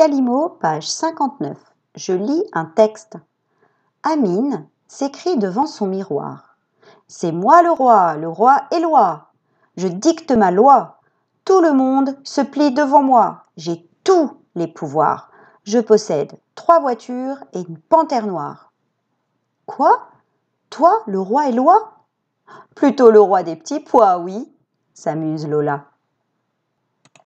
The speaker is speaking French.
Calimo, page 59. Je lis un texte. Amine s'écrit devant son miroir. C'est moi le roi, le roi est loi. Je dicte ma loi. Tout le monde se plie devant moi. J'ai tous les pouvoirs. Je possède trois voitures et une panthère noire. Quoi Toi, le roi éloi loi Plutôt le roi des petits pois, oui, s'amuse Lola.